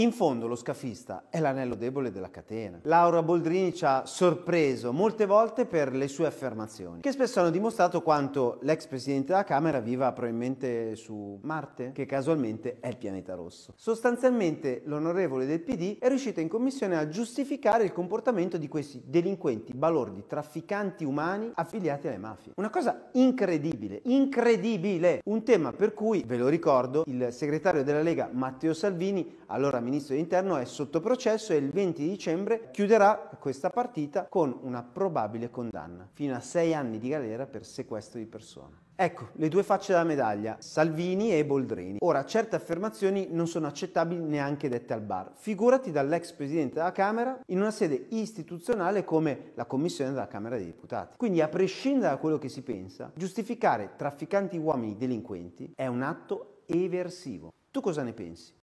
In fondo lo scafista è l'anello debole della catena. Laura Boldrini ci ha sorpreso molte volte per le sue affermazioni, che spesso hanno dimostrato quanto l'ex presidente della Camera viva probabilmente su Marte, che casualmente è il pianeta rosso. Sostanzialmente l'onorevole del PD è riuscita in commissione a giustificare il comportamento di questi delinquenti, balordi, trafficanti umani affiliati alle mafie. Una cosa incredibile, incredibile! Un tema per cui, ve lo ricordo, il segretario della Lega Matteo Salvini, allora mi ministro dell'interno, è sotto processo e il 20 dicembre chiuderà questa partita con una probabile condanna, fino a sei anni di galera per sequestro di persona. Ecco, le due facce della medaglia, Salvini e Boldrini. Ora, certe affermazioni non sono accettabili neanche dette al bar. Figurati dall'ex presidente della Camera in una sede istituzionale come la Commissione della Camera dei Deputati. Quindi, a prescindere da quello che si pensa, giustificare trafficanti uomini delinquenti è un atto eversivo. Tu cosa ne pensi?